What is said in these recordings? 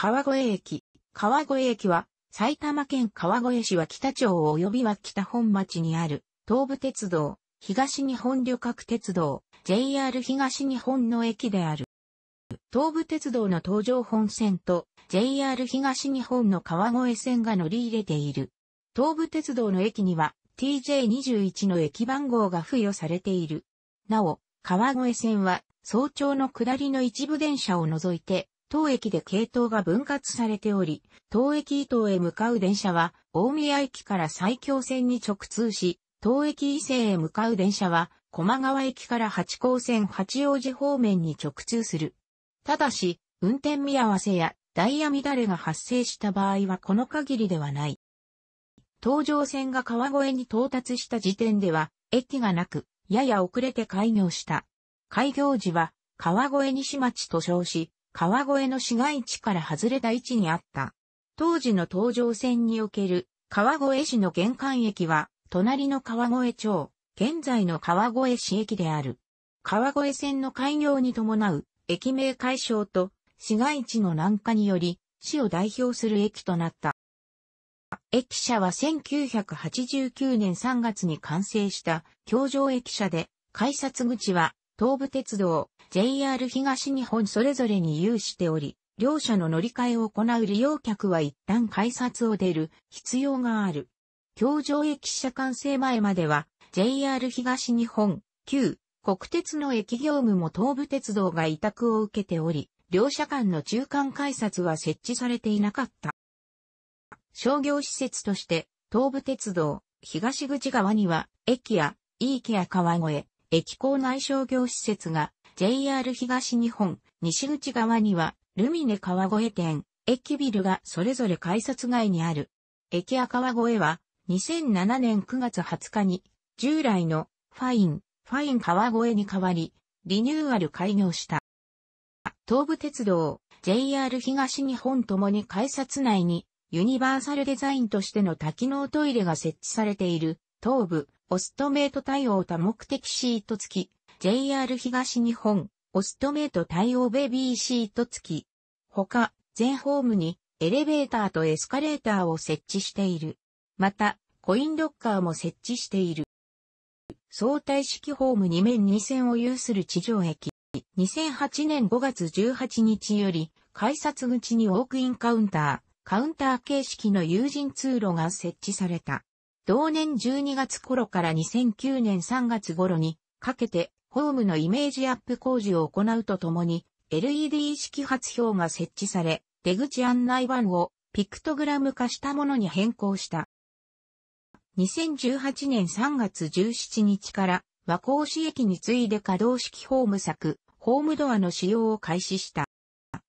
川越駅。川越駅は、埼玉県川越市は北町及びは北本町にある、東武鉄道、東日本旅客鉄道、JR 東日本の駅である。東武鉄道の東上本線と JR 東日本の川越線が乗り入れている。東武鉄道の駅には TJ21 の駅番号が付与されている。なお、川越線は早朝の下りの一部電車を除いて当駅で系統が分割されており、当駅伊東へ向かう電車は、大宮駅から埼京線に直通し、当駅伊勢へ向かう電車は、駒川駅から八甲線八王子方面に直通する。ただし、運転見合わせやダイヤ乱れが発生した場合はこの限りではない。東上線が川越に到達した時点では、駅がなく、やや遅れて開業した。開業時は、川越西町と称し、川越の市街地から外れた位置にあった。当時の東上線における川越市の玄関駅は、隣の川越町、現在の川越市駅である。川越線の開業に伴う駅名解消と市街地の南下により、市を代表する駅となった。駅舎は1989年3月に完成した京上駅舎で、改札口は東武鉄道、JR 東日本それぞれに有しており、両社の乗り換えを行う利用客は一旦改札を出る必要がある。京城駅舎完成前までは JR 東日本、旧国鉄の駅業務も東武鉄道が委託を受けており、両社間の中間改札は設置されていなかった。商業施設として東武鉄道東口側には駅や飯木や川越、駅構内商業施設が JR 東日本、西口側にはルミネ川越店、駅ビルがそれぞれ改札外にある。駅赤川越は2007年9月20日に従来のファイン、ファイン川越に代わりリニューアル開業した。東武鉄道、JR 東日本ともに改札内にユニバーサルデザインとしての多機能トイレが設置されている東武オストメイト対応多目的シート付き、JR 東日本、オストメイト対応ベビーシート付き。他、全ホームにエレベーターとエスカレーターを設置している。また、コインロッカーも設置している。相対式ホーム2面2線を有する地上駅。2008年5月18日より、改札口にウォークインカウンター、カウンター形式の有人通路が設置された。同年12月頃から2009年3月頃にかけてホームのイメージアップ工事を行うとともに LED 式発表が設置され出口案内板をピクトグラム化したものに変更した。2018年3月17日から和光市駅に次いで可動式ホーム作、ホームドアの使用を開始した。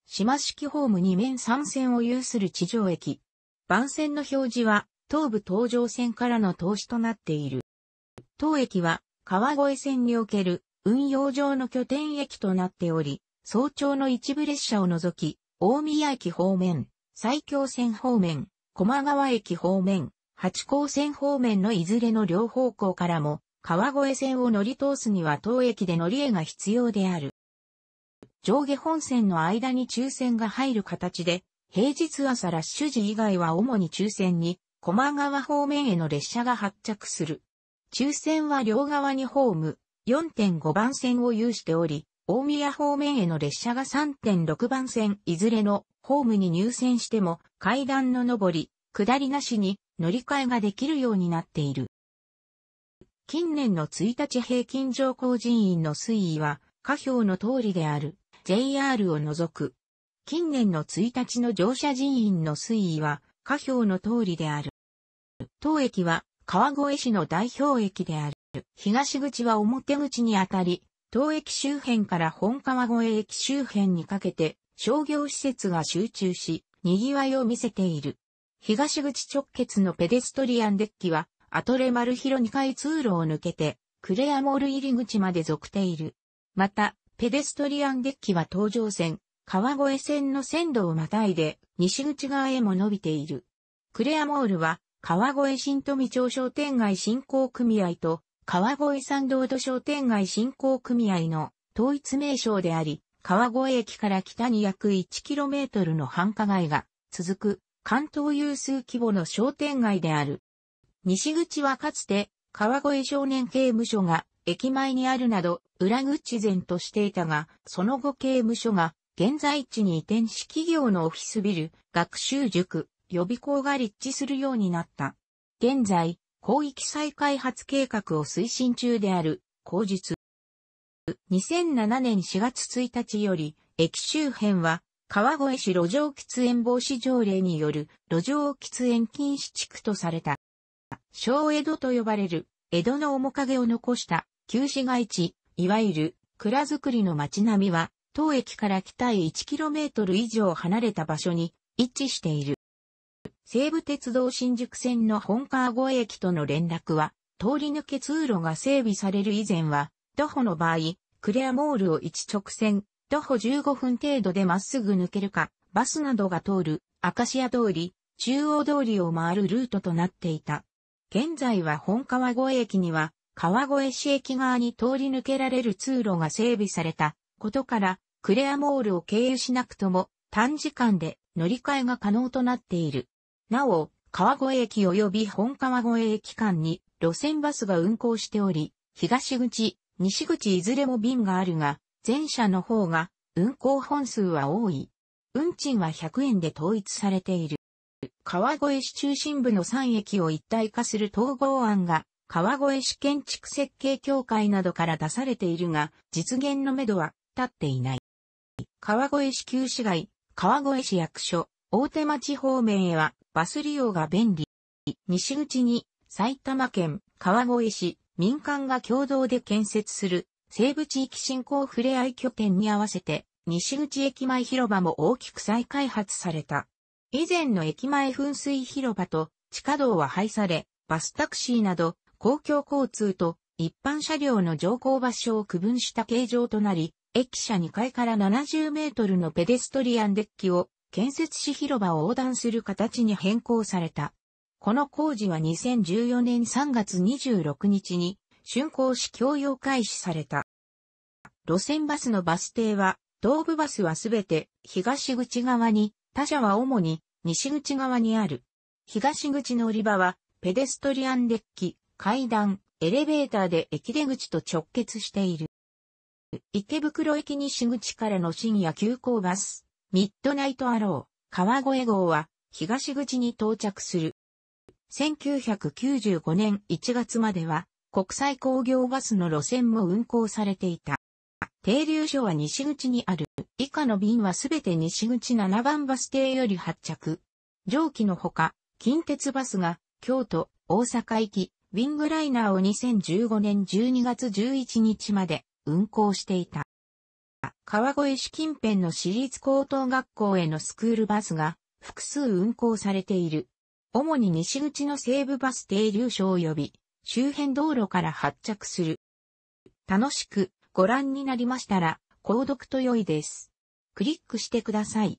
島式ホーム2面3線を有する地上駅。番線の表示は東武東上線からの投資となっている。当駅は川越線における運用上の拠点駅となっており、早朝の一部列車を除き、大宮駅方面、埼京線方面、駒川駅方面、八甲線方面のいずれの両方向からも、川越線を乗り通すには当駅で乗り絵が必要である。上下本線の間に抽選が入る形で、平日朝ラッシュ時以外は主に抽選に駒川方面への列車が発着する。抽選は両側にホーム、4.5番線を有しており、大宮方面への列車が3.6番線いずれのホームに入線しても階段の上り、下りなしに乗り換えができるようになっている。近年の1日平均乗降人員の推移は下表の通りである JR を除く。近年の1日の乗車人員の推移は下表の通りである。当駅は川越市の代表駅である。東口は表口にあたり、当駅周辺から本川越駅周辺にかけて商業施設が集中し、賑わいを見せている。東口直結のペデストリアンデッキは、アトレマルヒロ2階通路を抜けて、クレアモール入り口まで属ている。また、ペデストリアンデッキは東上線、川越線の線路をまたいで、西口側へも伸びている。クレアモールは、川越新富町商店街振興組合と、川越参道土商店街振興組合の統一名称であり、川越駅から北に約 1km の繁華街が続く関東有数規模の商店街である。西口はかつて川越少年刑務所が駅前にあるなど裏口前としていたが、その後刑務所が現在地に移転し企業のオフィスビル、学習塾、予備校が立地するようになった。現在、広域再開発計画を推進中である、口述。2007年4月1日より、駅周辺は、川越市路上喫煙防止条例による路上喫煙禁止地区とされた。小江戸と呼ばれる江戸の面影を残した旧市街地、いわゆる蔵造りの街並みは、当駅から北へ 1km 以上離れた場所に位置している。西武鉄道新宿線の本川越駅との連絡は、通り抜け通路が整備される以前は、徒歩の場合、クレアモールを一直線、徒歩15分程度でまっすぐ抜けるか、バスなどが通る、アカシア通り、中央通りを回るルートとなっていた。現在は本川越駅には、川越市駅側に通り抜けられる通路が整備されたことから、クレアモールを経由しなくとも短時間で乗り換えが可能となっている。なお、川越駅及び本川越駅間に路線バスが運行しており、東口、西口いずれも便があるが、前者の方が運行本数は多い。運賃は100円で統一されている。川越市中心部の3駅を一体化する統合案が、川越市建築設計協会などから出されているが、実現のめどは立っていない。川越市旧市街、川越市役所、大手町方面へはバス利用が便利。西口に埼玉県川越市民間が共同で建設する西部地域振興ふれあい拠点に合わせて西口駅前広場も大きく再開発された。以前の駅前噴水広場と地下道は廃され、バスタクシーなど公共交通と一般車両の乗降場所を区分した形状となり、駅舎2階から70メートルのペデストリアンデッキを建設し広場を横断する形に変更された。この工事は2014年3月26日に竣工し供用開始された。路線バスのバス停は、東部バスはすべて東口側に、他社は主に西口側にある。東口の売り場は、ペデストリアンデッキ、階段、エレベーターで駅出口と直結している。池袋駅西口からの深夜急行バス、ミッドナイトアロー、川越号は、東口に到着する。1995年1月までは、国際工業バスの路線も運行されていた。停留所は西口にある。以下の便はすべて西口7番バス停より発着。上記のほか、近鉄バスが、京都、大阪行き、ウィングライナーを2015年12月11日まで運行していた。川越市近辺の私立高等学校へのスクールバスが複数運行されている。主に西口の西部バス停留所及び周辺道路から発着する。楽しくご覧になりましたら、購読と良いです。クリックしてください。